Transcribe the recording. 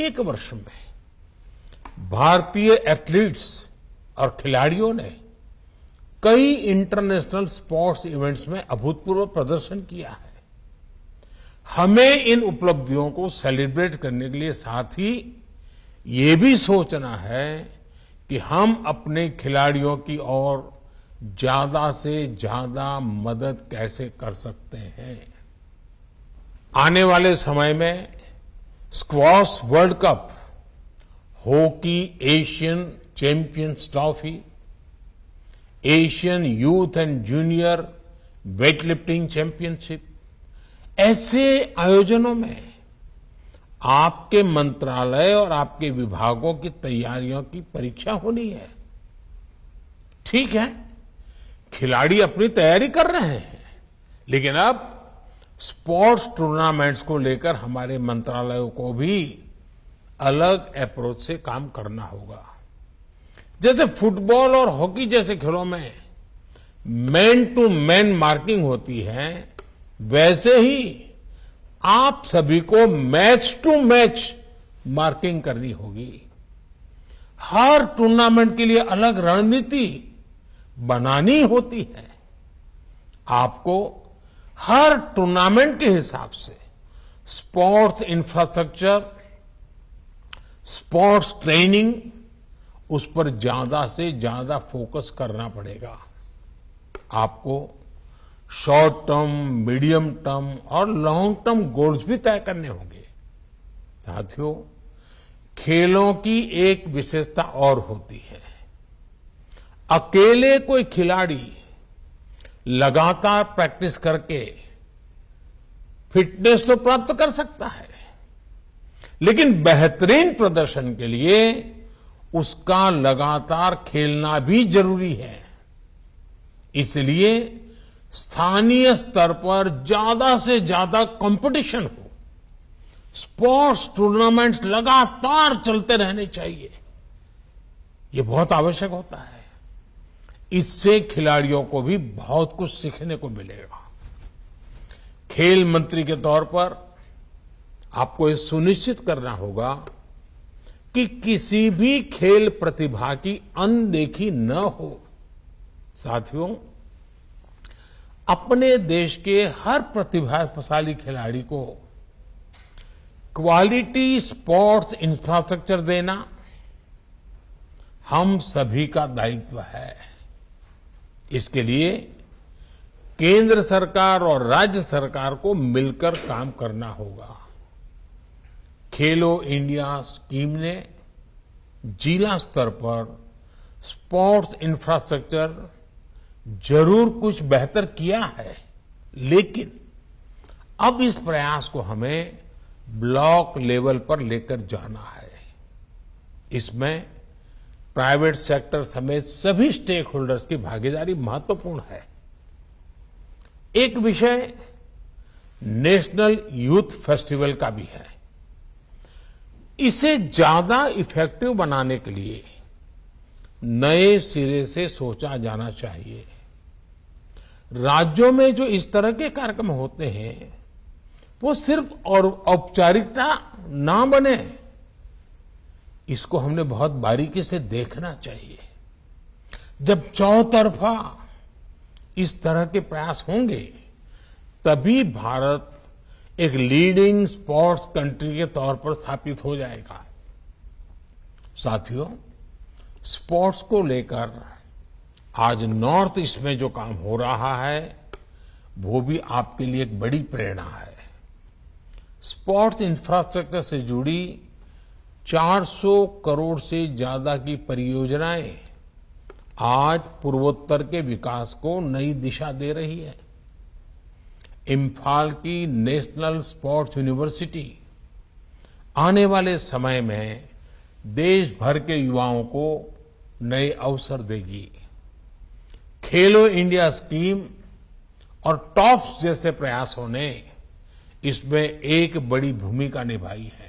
एक वर्ष में भारतीय एथलीट्स और खिलाड़ियों ने कई इंटरनेशनल स्पोर्ट्स इवेंट्स में अभूतपूर्व प्रदर्शन किया है हमें इन उपलब्धियों को सेलिब्रेट करने के लिए साथ ही ये भी सोचना है कि हम अपने खिलाड़ियों की ओर ज्यादा से ज्यादा मदद कैसे कर सकते हैं आने वाले समय में squash world cup hockey Asian champions trophy Asian youth and junior weightlifting championship ऐसे आयोजनों में आपके मंत्रालय और आपके विभागों की तैयारियों की परीक्षा होनी है ठीक है खिलाड़ी अपनी तैयारी कर रहे हैं लेकिन अब स्पोर्ट्स टूर्नामेंट्स को लेकर हमारे मंत्रालयों को भी अलग अप्रोच से काम करना होगा जैसे फुटबॉल और हॉकी जैसे खेलों में मैन टू मैन मार्किंग होती है वैसे ही आप सभी को मैच टू मैच मार्किंग करनी होगी हर टूर्नामेंट के लिए अलग रणनीति बनानी होती है आपको हर टूर्नामेंट के हिसाब से स्पोर्ट्स इंफ्रास्ट्रक्चर स्पोर्ट्स ट्रेनिंग उस पर ज्यादा से ज्यादा फोकस करना पड़ेगा आपको शॉर्ट टर्म मीडियम टर्म और लॉन्ग टर्म गोल्स भी तय करने होंगे साथियों खेलों की एक विशेषता और होती है अकेले कोई खिलाड़ी लगातार प्रैक्टिस करके फिटनेस तो प्राप्त कर सकता है लेकिन बेहतरीन प्रदर्शन के लिए उसका लगातार खेलना भी जरूरी है इसलिए स्थानीय स्तर पर ज्यादा से ज्यादा कंपटीशन हो स्पोर्ट्स टूर्नामेंट्स लगातार चलते रहने चाहिए यह बहुत आवश्यक होता है इससे खिलाड़ियों को भी बहुत कुछ सीखने को मिलेगा खेल मंत्री के तौर पर आपको यह सुनिश्चित करना होगा कि किसी भी खेल प्रतिभा की अनदेखी न हो साथियों अपने देश के हर प्रतिभाशाली खिलाड़ी को क्वालिटी स्पोर्ट्स इंफ्रास्ट्रक्चर देना हम सभी का दायित्व है इसके लिए केंद्र सरकार और राज्य सरकार को मिलकर काम करना होगा खेलो इंडिया स्कीम ने जिला स्तर पर स्पोर्ट्स इंफ्रास्ट्रक्चर जरूर कुछ बेहतर किया है लेकिन अब इस प्रयास को हमें ब्लॉक लेवल पर लेकर जाना है इसमें प्राइवेट सेक्टर समेत सभी स्टेक होल्डर्स की भागीदारी महत्वपूर्ण है एक विषय नेशनल यूथ फेस्टिवल का भी है इसे ज्यादा इफेक्टिव बनाने के लिए नए सिरे से सोचा जाना चाहिए राज्यों में जो इस तरह के कार्यक्रम होते हैं वो सिर्फ और औपचारिकता ना बने इसको हमने बहुत बारीकी से देखना चाहिए जब चौतरफा इस तरह के प्रयास होंगे तभी भारत एक लीडिंग स्पोर्ट्स कंट्री के तौर पर स्थापित हो जाएगा साथियों स्पोर्ट्स को लेकर आज नॉर्थ ईस्ट में जो काम हो रहा है वो भी आपके लिए एक बड़ी प्रेरणा है स्पोर्ट्स इंफ्रास्ट्रक्चर से जुड़ी 400 करोड़ से ज्यादा की परियोजनाएं आज पूर्वोत्तर के विकास को नई दिशा दे रही है इम्फाल की नेशनल स्पोर्ट्स यूनिवर्सिटी आने वाले समय में देश भर के युवाओं को नए अवसर देगी खेलो इंडिया स्कीम और टॉप्स जैसे प्रयासों ने इसमें एक बड़ी भूमिका निभाई है